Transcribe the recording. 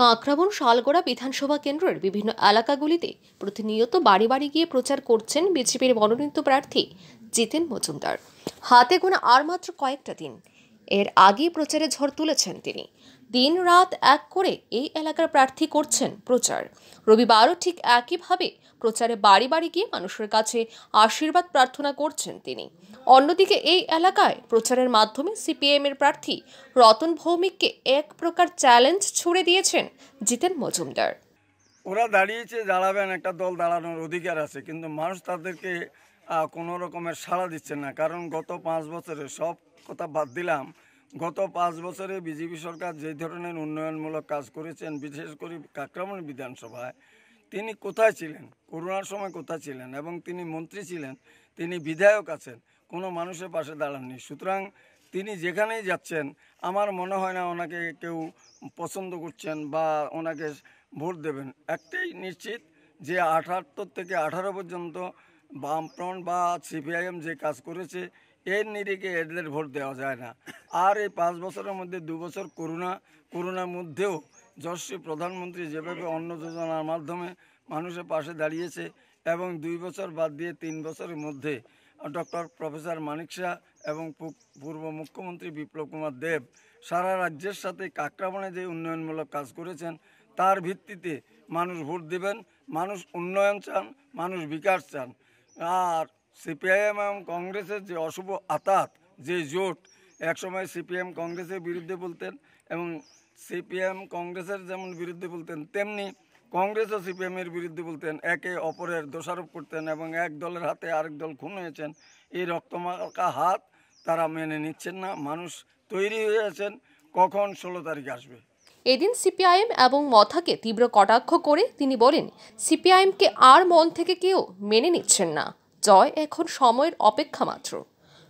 কাঁকড়াবন শালগোড়া বিধানসভা কেন্দ্রের বিভিন্ন এলাকাগুলিতে প্রতিনিয়ত বাড়ি বাড়ি গিয়ে প্রচার করছেন বিজেপির মনোনীত প্রার্থী জিতেন মজুমদার হাতে গোনা আর মাত্র কয়েকটা দিন এর আগে প্রচারে ঝড় তুলেছেন তিনি দিন রাত এক করে এই এলাকার প্রার্থী করছেন প্রচার রবিবারও ঠিক একইভাবে প্রচারে বাড়ি বাড়ি গিয়ে মানুষের কাছে আশীর্বাদ প্রার্থনা করছেন তিনি অন্যদিকে এই এলাকায় প্রচারের মাধ্যমে সিপিএমের প্রার্থী রতন ভৌমিককে এক প্রকার চ্যালেঞ্জ ছুড়ে দিয়েছেন জিতেন মজুমদার ওরা দাঁড়িয়েছে দাঁড়াবেন একটা দল দাঁড়ানোর অধিকার আছে কিন্তু মানুষ তাদেরকে কোনো রকমের সাড়া দিচ্ছে না কারণ গত পাঁচ বছরে সব কথা বাদ দিলাম গত পাঁচ বছরে বিজেপি সরকার যে ধরনের উন্নয়নমূলক কাজ করেছেন বিশেষ করে কাকরামণ বিধানসভায় তিনি কোথায় ছিলেন করোনার সময় কোথায় ছিলেন এবং তিনি মন্ত্রী ছিলেন তিনি বিধায়ক আছেন কোনো মানুষের পাশে দাঁড়াননি সুতরাং তিনি যেখানেই যাচ্ছেন আমার মনে হয় না ওনাকে কেউ পছন্দ করছেন বা ওনাকে ভোট দেবেন একটাই নিশ্চিত যে আঠাত্তর থেকে আঠারো পর্যন্ত বামফ্রন্ট বা সিপিআইএম যে কাজ করেছে এর নিরিখে এদের ভোট দেওয়া যায় না আর এই পাঁচ বছরের মধ্যে দু বছর করোনা করোনার মধ্যেও যশ্রী প্রধানমন্ত্রী যেভাবে অন্ন যোজনার মাধ্যমে মানুষের পাশে দাঁড়িয়েছে এবং দুই বছর বাদ দিয়ে তিন বছরের মধ্যে ডক্টর প্রফেসর মানিক শাহ এবং পূর্ব মুখ্যমন্ত্রী বিপ্লব কুমার দেব সারা রাজ্যের সাথে কাকরাবনে যে উন্নয়নমূলক কাজ করেছেন তার ভিত্তিতে মানুষ ভোট দেবেন মানুষ উন্নয়ন চান মানুষ বিকাশ চান আর সিপিআইএম এবং কংগ্রেসের যে অশুভ আতাত যে জোট একসময় সিপিএম কংগ্রেসের বিরুদ্ধে বলতেন এবং সিপিএম কংগ্রেসের যেমন বিরুদ্ধে বলতেন তেমনি কংগ্রেস ও সিপিএমের বিরুদ্ধে বলতেন একে অপরের দোষারোপ করতেন এবং এক দলের হাতে আরেক দল খুন হয়েছেন এই রক্তমাকা হাত তারা মেনে নিচ্ছেন না মানুষ তৈরি হয়ে আছেন কখন ষোলো তারিখ আসবে এদিন সিপিআইএম এবং মথাকে তীব্র কটাক্ষ করে তিনি বলেন সিপিআইএমকে আর মন থেকে কেউ মেনে নিচ্ছেন না জয় এখন সময়ের অপেক্ষা মাত্র